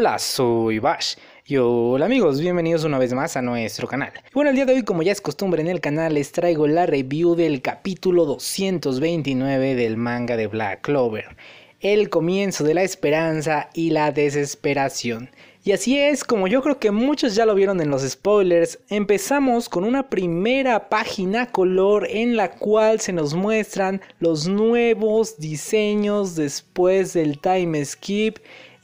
Hola, soy Bash. Y hola amigos, bienvenidos una vez más a nuestro canal. Bueno, el día de hoy como ya es costumbre en el canal les traigo la review del capítulo 229 del manga de Black Clover. El comienzo de la esperanza y la desesperación. Y así es, como yo creo que muchos ya lo vieron en los spoilers, empezamos con una primera página color en la cual se nos muestran los nuevos diseños después del time skip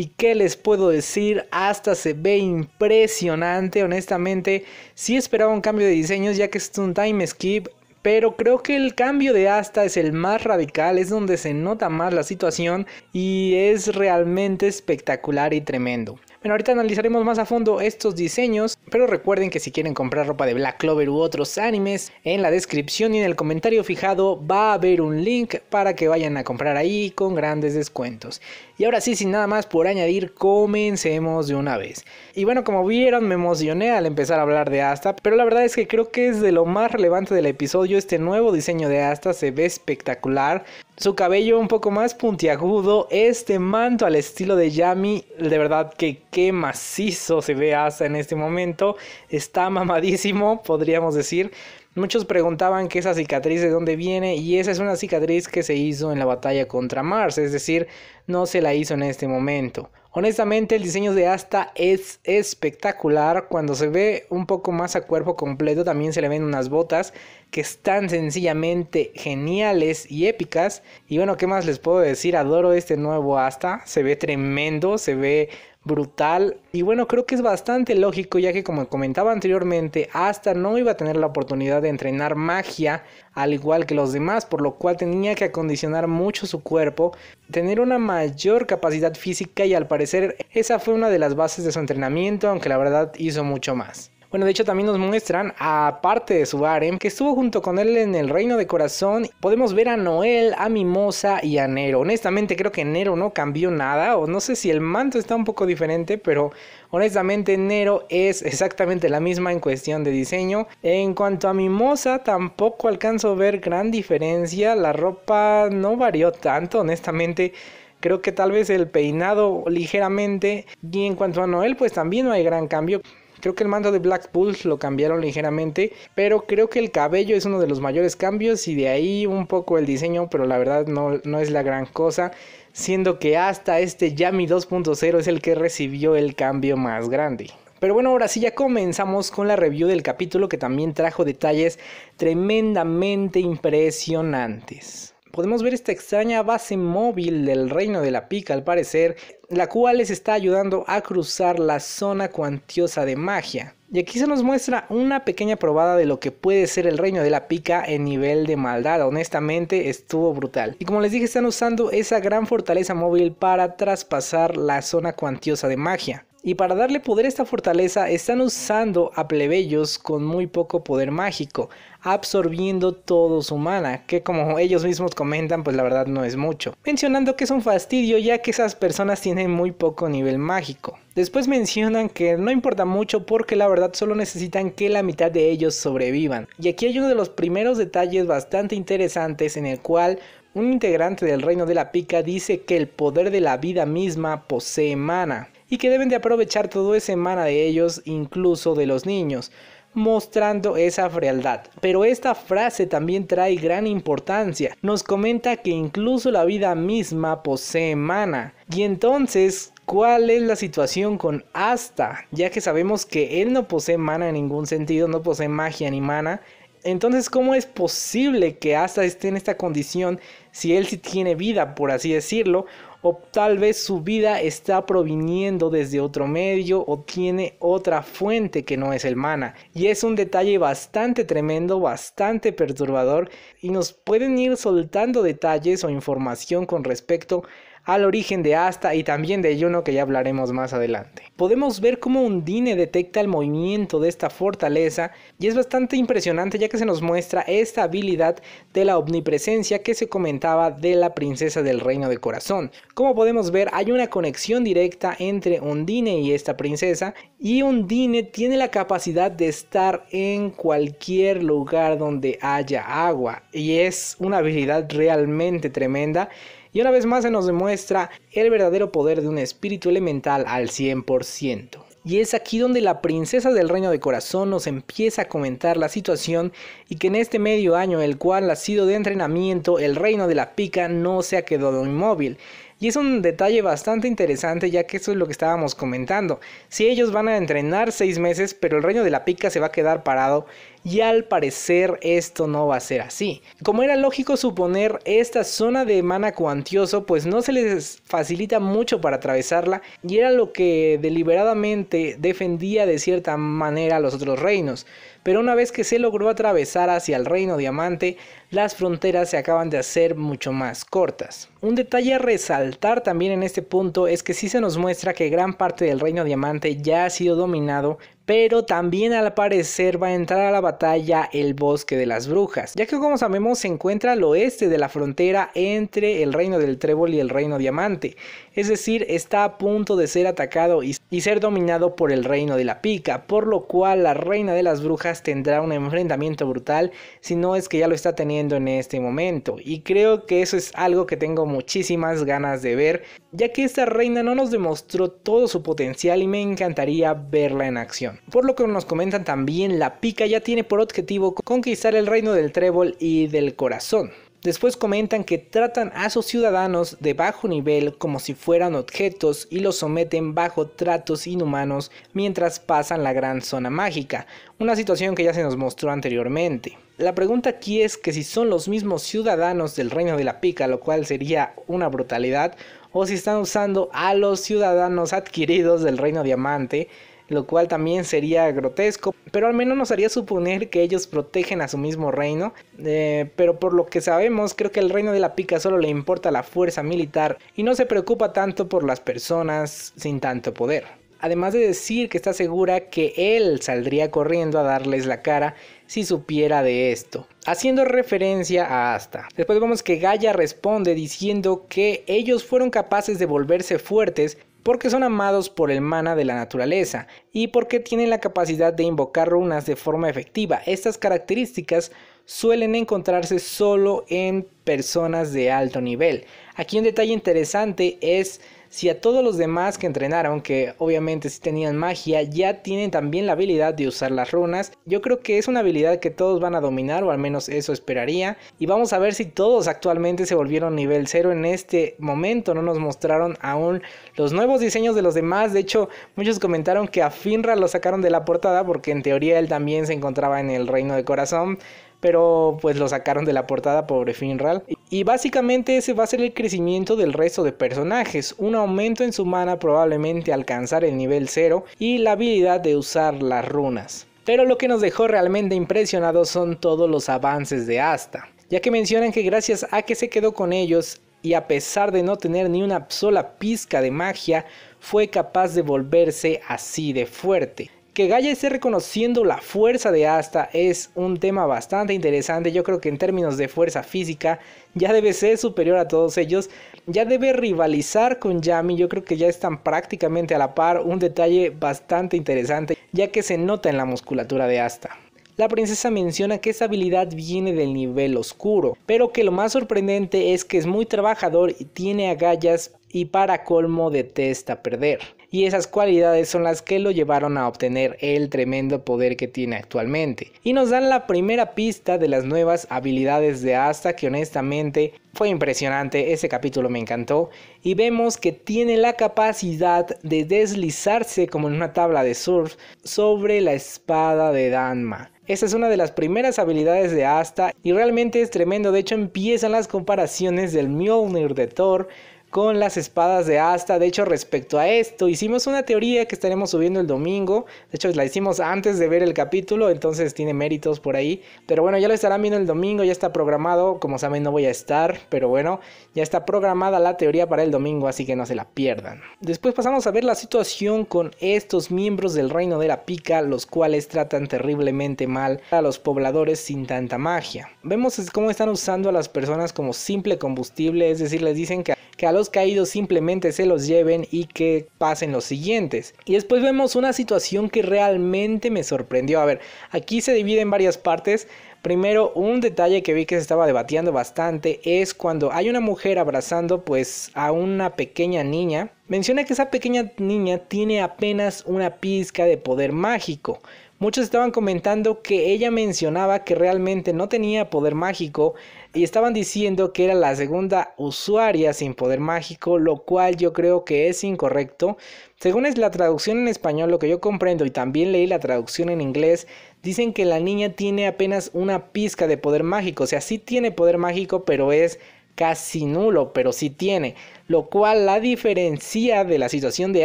y qué les puedo decir, hasta se ve impresionante, honestamente. Sí esperaba un cambio de diseños ya que es un time skip, pero creo que el cambio de hasta es el más radical, es donde se nota más la situación y es realmente espectacular y tremendo. Bueno, ahorita analizaremos más a fondo estos diseños, pero recuerden que si quieren comprar ropa de Black Clover u otros animes, en la descripción y en el comentario fijado va a haber un link para que vayan a comprar ahí con grandes descuentos. Y ahora sí, sin nada más por añadir, comencemos de una vez. Y bueno, como vieron, me emocioné al empezar a hablar de Asta, pero la verdad es que creo que es de lo más relevante del episodio. Este nuevo diseño de Asta se ve espectacular su cabello un poco más puntiagudo, este manto al estilo de Yami, de verdad que qué macizo se ve hasta en este momento, está mamadísimo, podríamos decir. Muchos preguntaban que esa cicatriz de dónde viene y esa es una cicatriz que se hizo en la batalla contra Mars, es decir, no se la hizo en este momento. Honestamente el diseño de Asta es espectacular, cuando se ve un poco más a cuerpo completo también se le ven unas botas que están sencillamente geniales y épicas. Y bueno, ¿qué más les puedo decir? Adoro este nuevo Asta, se ve tremendo, se ve brutal. Y bueno, creo que es bastante lógico ya que como comentaba anteriormente, hasta no iba a tener la oportunidad de entrenar magia al igual que los demás, por lo cual tenía que acondicionar mucho su cuerpo, tener una mayor capacidad física y al parecer esa fue una de las bases de su entrenamiento, aunque la verdad hizo mucho más. Bueno, de hecho también nos muestran, aparte de su harem, que estuvo junto con él en el Reino de Corazón. Podemos ver a Noel, a Mimosa y a Nero. Honestamente creo que Nero no cambió nada, o no sé si el manto está un poco diferente, pero honestamente Nero es exactamente la misma en cuestión de diseño. En cuanto a Mimosa, tampoco alcanzo a ver gran diferencia. La ropa no varió tanto, honestamente. Creo que tal vez el peinado ligeramente. Y en cuanto a Noel, pues también no hay gran cambio. Creo que el mando de Black Bulls lo cambiaron ligeramente, pero creo que el cabello es uno de los mayores cambios y de ahí un poco el diseño, pero la verdad no, no es la gran cosa, siendo que hasta este Yami 2.0 es el que recibió el cambio más grande. Pero bueno, ahora sí ya comenzamos con la review del capítulo que también trajo detalles tremendamente impresionantes podemos ver esta extraña base móvil del reino de la pica al parecer, la cual les está ayudando a cruzar la zona cuantiosa de magia. Y aquí se nos muestra una pequeña probada de lo que puede ser el reino de la pica en nivel de maldad, honestamente estuvo brutal. Y como les dije están usando esa gran fortaleza móvil para traspasar la zona cuantiosa de magia. Y para darle poder a esta fortaleza están usando a plebeyos con muy poco poder mágico, absorbiendo todo su mana, que como ellos mismos comentan pues la verdad no es mucho. Mencionando que es un fastidio ya que esas personas tienen muy poco nivel mágico. Después mencionan que no importa mucho porque la verdad solo necesitan que la mitad de ellos sobrevivan. Y aquí hay uno de los primeros detalles bastante interesantes en el cual un integrante del reino de la pica dice que el poder de la vida misma posee mana y que deben de aprovechar todo ese mana de ellos, incluso de los niños mostrando esa frialdad. Pero esta frase también trae gran importancia. Nos comenta que incluso la vida misma posee mana. Y entonces, ¿cuál es la situación con Asta? Ya que sabemos que él no posee mana en ningún sentido, no posee magia ni mana. Entonces, ¿cómo es posible que Asta esté en esta condición si él sí tiene vida, por así decirlo? o tal vez su vida está proviniendo desde otro medio o tiene otra fuente que no es el mana. Y es un detalle bastante tremendo, bastante perturbador y nos pueden ir soltando detalles o información con respecto al origen de Asta y también de Yuno que ya hablaremos más adelante. Podemos ver cómo Undine detecta el movimiento de esta fortaleza y es bastante impresionante ya que se nos muestra esta habilidad de la omnipresencia que se comentaba de la princesa del reino de corazón. Como podemos ver hay una conexión directa entre Undine y esta princesa y Undine tiene la capacidad de estar en cualquier lugar donde haya agua y es una habilidad realmente tremenda y una vez más se nos demuestra el verdadero poder de un espíritu elemental al 100%. Y es aquí donde la princesa del reino de corazón nos empieza a comentar la situación y que en este medio año el cual ha sido de entrenamiento el reino de la pica no se ha quedado inmóvil y es un detalle bastante interesante ya que eso es lo que estábamos comentando. Si ellos van a entrenar seis meses, pero el reino de la pica se va a quedar parado y al parecer esto no va a ser así. Como era lógico suponer, esta zona de mana cuantioso pues no se les facilita mucho para atravesarla y era lo que deliberadamente defendía de cierta manera a los otros reinos pero una vez que se logró atravesar hacia el Reino Diamante, las fronteras se acaban de hacer mucho más cortas. Un detalle a resaltar también en este punto es que sí se nos muestra que gran parte del Reino Diamante ya ha sido dominado pero también al parecer va a entrar a la batalla el bosque de las brujas, ya que como sabemos se encuentra al oeste de la frontera entre el reino del trébol y el reino diamante, es decir, está a punto de ser atacado y, ser dominado por el reino de la pica, por lo cual la reina de las brujas tendrá un enfrentamiento brutal, si no es que ya lo está teniendo en este momento, y creo que eso es algo que tengo muchísimas ganas de ver, ya que esta reina no nos demostró todo su potencial y me encantaría verla en acción. Por lo que nos comentan también, la pica ya tiene por objetivo conquistar el reino del trébol y del corazón. Después comentan que tratan a sus ciudadanos de bajo nivel como si fueran objetos y los someten bajo tratos inhumanos mientras pasan la gran zona mágica, una situación que ya se nos mostró anteriormente. La pregunta aquí es que si son los mismos ciudadanos del reino de la pica, lo cual sería una brutalidad, o si están usando a los ciudadanos adquiridos del reino diamante lo cual también sería grotesco, pero al menos nos haría suponer que ellos protegen a su mismo reino, eh, pero por lo que sabemos creo que el reino de la pica solo le importa la fuerza militar y no se preocupa tanto por las personas sin tanto poder. Además de decir que está segura que él saldría corriendo a darles la cara si supiera de esto, haciendo referencia a Asta. Después vemos que Gaia responde diciendo que ellos fueron capaces de volverse fuertes porque son amados por el mana de la naturaleza y porque tienen la capacidad de invocar runas de forma efectiva. Estas características suelen encontrarse solo en personas de alto nivel. Aquí un detalle interesante es si a todos los demás que entrenaron, que obviamente sí tenían magia, ya tienen también la habilidad de usar las runas, yo creo que es una habilidad que todos van a dominar, o al menos eso esperaría. Y vamos a ver si todos actualmente se volvieron nivel 0 en este momento, no nos mostraron aún los nuevos diseños de los demás. De hecho, muchos comentaron que a Finra lo sacaron de la portada porque en teoría él también se encontraba en el Reino de Corazón pero pues lo sacaron de la portada pobre Finral. Y básicamente ese va a ser el crecimiento del resto de personajes, un aumento en su mana probablemente alcanzar el nivel 0 y la habilidad de usar las runas. Pero lo que nos dejó realmente impresionados son todos los avances de Asta, ya que mencionan que gracias a que se quedó con ellos y a pesar de no tener ni una sola pizca de magia, fue capaz de volverse así de fuerte que Gaia esté reconociendo la fuerza de Asta es un tema bastante interesante. Yo creo que en términos de fuerza física ya debe ser superior a todos ellos. Ya debe rivalizar con Yami. Yo creo que ya están prácticamente a la par. Un detalle bastante interesante ya que se nota en la musculatura de Asta. La princesa menciona que esa habilidad viene del nivel oscuro, pero que lo más sorprendente es que es muy trabajador y tiene a agallas y para colmo detesta perder y esas cualidades son las que lo llevaron a obtener el tremendo poder que tiene actualmente. Y nos dan la primera pista de las nuevas habilidades de Asta que honestamente fue impresionante, ese capítulo me encantó y vemos que tiene la capacidad de deslizarse como en una tabla de surf sobre la espada de Danma. Esa es una de las primeras habilidades de Asta y realmente es tremendo. De hecho, empiezan las comparaciones del Mjolnir de Thor con las espadas de asta. De hecho, respecto a esto, hicimos una teoría que estaremos subiendo el domingo. De hecho, la hicimos antes de ver el capítulo, entonces tiene méritos por ahí. Pero bueno, ya lo estarán viendo el domingo, ya está programado. Como saben, no voy a estar, pero bueno, ya está programada la teoría para el domingo, así que no se la pierdan. Después pasamos a ver la situación con estos miembros del reino de la pica, los cuales tratan terriblemente mal a los pobladores sin tanta magia. Vemos cómo están usando a las personas como simple combustible, es decir, les dicen que que a los caídos simplemente se los lleven y que pasen los siguientes. Y después vemos una situación que realmente me sorprendió. A ver, aquí se divide en varias partes. Primero, un detalle que vi que se estaba debatiendo bastante es cuando hay una mujer abrazando pues a una pequeña niña. Menciona que esa pequeña niña tiene apenas una pizca de poder mágico, Muchos estaban comentando que ella mencionaba que realmente no tenía poder mágico y estaban diciendo que era la segunda usuaria sin poder mágico, lo cual yo creo que es incorrecto. Según es la traducción en español, lo que yo comprendo y también leí la traducción en inglés, dicen que la niña tiene apenas una pizca de poder mágico, o sea, sí tiene poder mágico, pero es casi nulo, pero sí tiene, lo cual la diferencia de la situación de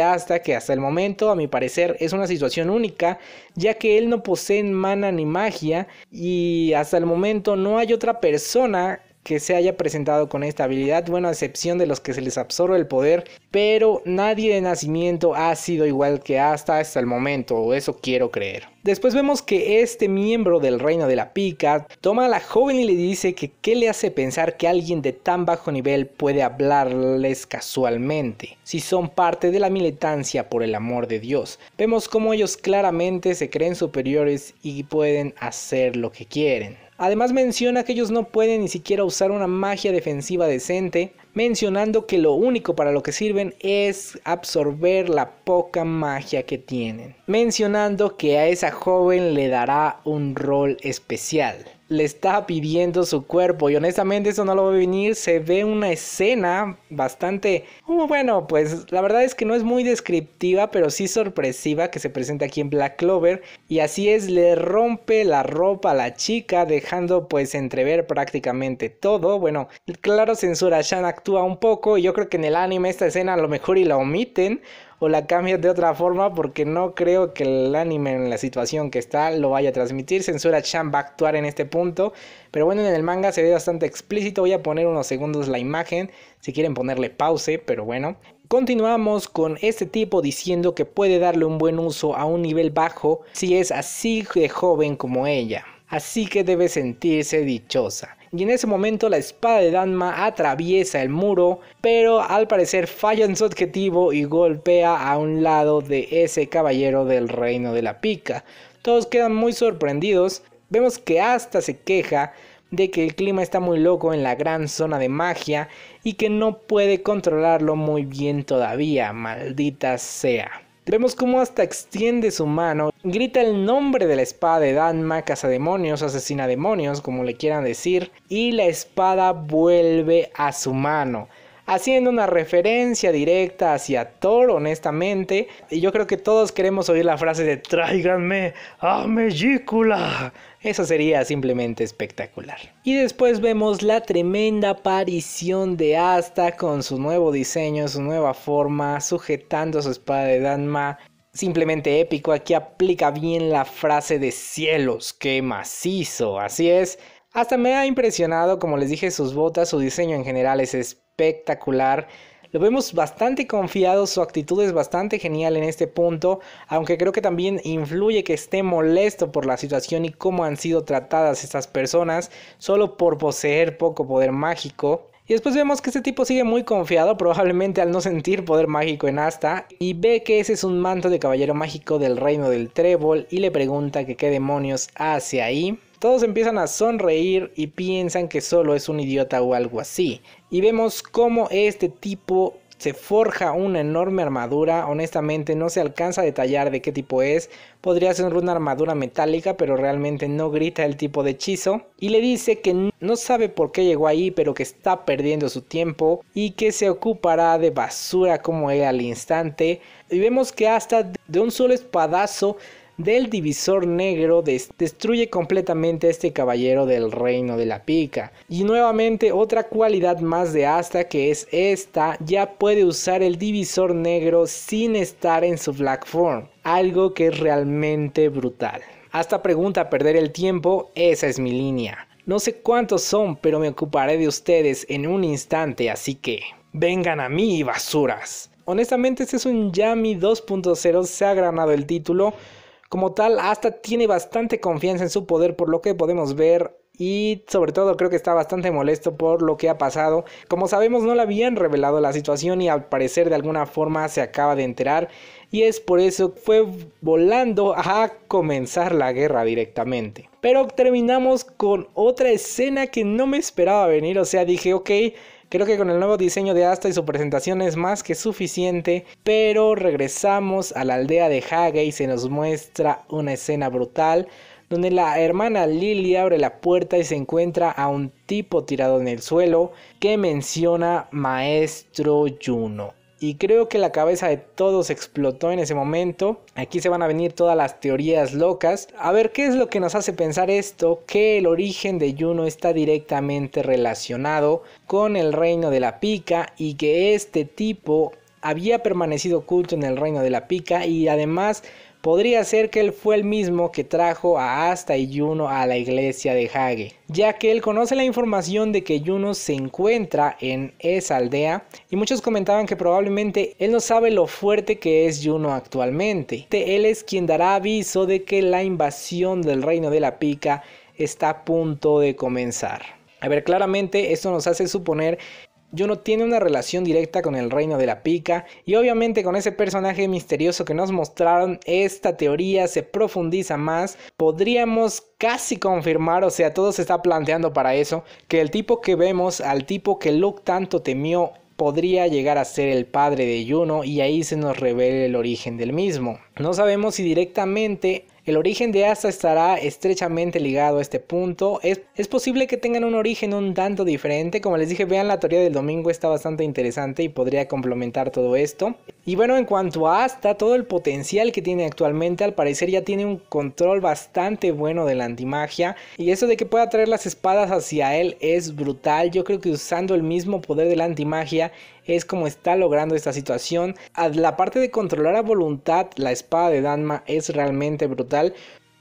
Asta, que hasta el momento a mi parecer es una situación única, ya que él no posee mana ni magia y hasta el momento no hay otra persona que se haya presentado con esta habilidad, bueno, a excepción de los que se les absorbe el poder, pero nadie de nacimiento ha sido igual que hasta hasta el momento, o eso quiero creer. Después vemos que este miembro del reino de la pica toma a la joven y le dice que qué le hace pensar que alguien de tan bajo nivel puede hablarles casualmente, si son parte de la militancia por el amor de Dios. Vemos como ellos claramente se creen superiores y pueden hacer lo que quieren. Además menciona que ellos no pueden ni siquiera usar una magia defensiva decente, mencionando que lo único para lo que sirven es absorber la poca magia que tienen, mencionando que a esa joven le dará un rol especial. Le está pidiendo su cuerpo y honestamente eso no lo va a venir. Se ve una escena bastante... Uh, bueno, pues la verdad es que no es muy descriptiva, pero sí sorpresiva que se presenta aquí en Black Clover. Y así es, le rompe la ropa a la chica, dejando pues entrever prácticamente todo. Bueno, claro, censura a Shannak actúa un poco y yo creo que en el anime esta escena a lo mejor y la omiten o la cambian de otra forma porque no creo que el anime en la situación que está lo vaya a transmitir. Censura Chan va a actuar en este punto, pero bueno, en el manga se ve bastante explícito. Voy a poner unos segundos la imagen si quieren ponerle pause, pero bueno. Continuamos con este tipo diciendo que puede darle un buen uso a un nivel bajo si es así de joven como ella. Así que debe sentirse dichosa y en ese momento la espada de Danma atraviesa el muro, pero al parecer falla en su objetivo y golpea a un lado de ese caballero del reino de la pica. Todos quedan muy sorprendidos, vemos que hasta se queja de que el clima está muy loco en la gran zona de magia y que no puede controlarlo muy bien todavía, maldita sea. Vemos cómo hasta extiende su mano, grita el nombre de la espada de Danma, demonios asesina demonios, como le quieran decir, y la espada vuelve a su mano haciendo una referencia directa hacia Thor, honestamente. Y yo creo que todos queremos oír la frase de tráiganme a Mellícula. Eso sería simplemente espectacular. Y después vemos la tremenda aparición de Asta con su nuevo diseño, su nueva forma, sujetando su espada de Danma. Simplemente épico, aquí aplica bien la frase de cielos, qué macizo, así es. Hasta me ha impresionado, como les dije, sus botas, su diseño en general es espectacular. Lo vemos bastante confiado, su actitud es bastante genial en este punto, aunque creo que también influye que esté molesto por la situación y cómo han sido tratadas estas personas solo por poseer poco poder mágico. Y después vemos que este tipo sigue muy confiado, probablemente al no sentir poder mágico en Asta, y ve que ese es un manto de caballero mágico del reino del trébol y le pregunta que qué demonios hace ahí. Todos empiezan a sonreír y piensan que solo es un idiota o algo así. Y vemos cómo este tipo se forja una enorme armadura, honestamente no se alcanza a detallar de qué tipo es, podría ser una armadura metálica, pero realmente no grita el tipo de hechizo, y le dice que no sabe por qué llegó ahí, pero que está perdiendo su tiempo y que se ocupará de basura como él al instante, y vemos que hasta de un solo espadazo del divisor negro destruye completamente a este caballero del reino de la pica. Y nuevamente otra cualidad más de Asta que es esta, ya puede usar el divisor negro sin estar en su Black Form, algo que es realmente brutal. Hasta pregunta perder el tiempo, esa es mi línea. No sé cuántos son, pero me ocuparé de ustedes en un instante, así que... Vengan a mí, basuras. Honestamente, este es un Yami 2.0, se ha granado el título. Como tal, hasta tiene bastante confianza en su poder por lo que podemos ver y sobre todo creo que está bastante molesto por lo que ha pasado. Como sabemos no le habían revelado la situación y al parecer de alguna forma se acaba de enterar y es por eso que fue volando a comenzar la guerra directamente. Pero terminamos con otra escena que no me esperaba venir, o sea dije ok Creo que con el nuevo diseño de Asta y su presentación es más que suficiente, pero regresamos a la aldea de Hage y se nos muestra una escena brutal donde la hermana Lily abre la puerta y se encuentra a un tipo tirado en el suelo que menciona Maestro Juno. Y creo que la cabeza de todos explotó en ese momento. Aquí se van a venir todas las teorías locas. A ver, ¿qué es lo que nos hace pensar esto? Que el origen de Juno está directamente relacionado con el reino de la pica y que este tipo había permanecido oculto en el reino de la pica y además podría ser que él fue el mismo que trajo a Asta y Juno a la iglesia de Hage, ya que él conoce la información de que Juno se encuentra en esa aldea y muchos comentaban que probablemente él no sabe lo fuerte que es Juno actualmente. Él es quien dará aviso de que la invasión del reino de la pica está a punto de comenzar. A ver, claramente esto nos hace suponer Juno tiene una relación directa con el reino de la pica y obviamente con ese personaje misterioso que nos mostraron esta teoría se profundiza más. Podríamos casi confirmar, o sea, todo se está planteando para eso, que el tipo que vemos, al tipo que Luke tanto temió, podría llegar a ser el padre de Yuno. y ahí se nos revela el origen del mismo. No sabemos si directamente el origen de Asta estará estrechamente ligado a este punto. Es, es posible que tengan un origen un tanto diferente. Como les dije, vean la teoría del domingo, está bastante interesante y podría complementar todo esto. Y bueno, en cuanto a hasta todo el potencial que tiene actualmente, al parecer ya tiene un control bastante bueno de la antimagia. Y eso de que pueda traer las espadas hacia él es brutal. Yo creo que usando el mismo poder de la antimagia es como está logrando esta situación. La parte de controlar a voluntad la espada de Danma es realmente brutal.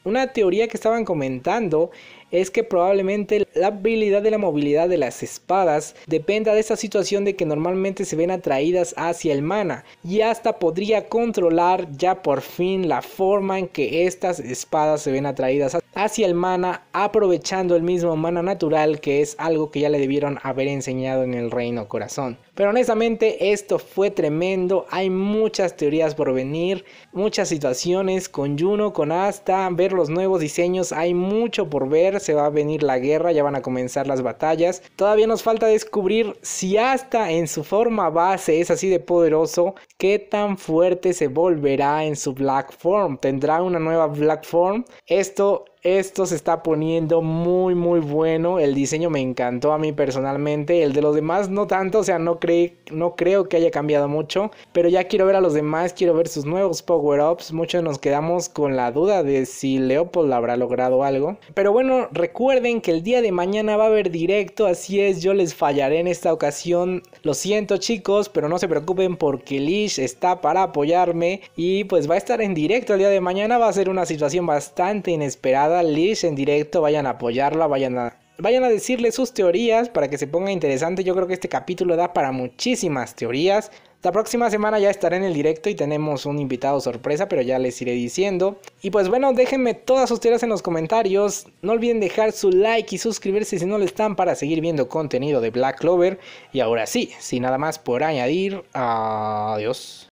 Una teoría que estaban comentando es que probablemente la habilidad de la movilidad de las espadas dependa de esta situación de que normalmente se ven atraídas hacia el mana y hasta podría controlar ya por fin la forma en que estas espadas se ven atraídas hacia el mana aprovechando el mismo mana natural que es algo que ya le debieron haber enseñado en el reino corazón. Pero honestamente esto fue tremendo, hay muchas teorías por venir, muchas situaciones con Juno, con Asta, ver los nuevos diseños, hay mucho por ver, se va a venir la guerra, ya van a comenzar las batallas. Todavía nos falta descubrir si Asta en su forma base es así de poderoso, qué tan fuerte se volverá en su Black Form, tendrá una nueva Black Form. Esto esto se está poniendo muy muy bueno. El diseño me encantó a mí personalmente. El de los demás no tanto. O sea, no, no creo que haya cambiado mucho. Pero ya quiero ver a los demás. Quiero ver sus nuevos power-ups. Muchos nos quedamos con la duda de si Leopold habrá logrado algo. Pero bueno, recuerden que el día de mañana va a haber directo. Así es, yo les fallaré en esta ocasión. Lo siento chicos, pero no se preocupen porque Lish está para apoyarme. Y pues va a estar en directo el día de mañana. Va a ser una situación bastante inesperada nada, Liz en directo, vayan a apoyarla, vayan a, vayan a decirle sus teorías para que se ponga interesante. Yo creo que este capítulo da para muchísimas teorías. La próxima semana ya estaré en el directo y tenemos un invitado sorpresa, pero ya les iré diciendo. Y pues bueno, déjenme todas sus teorías en los comentarios. No olviden dejar su like y suscribirse si no lo están para seguir viendo contenido de Black Clover. Y ahora sí, sin nada más por añadir, adiós.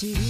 TV.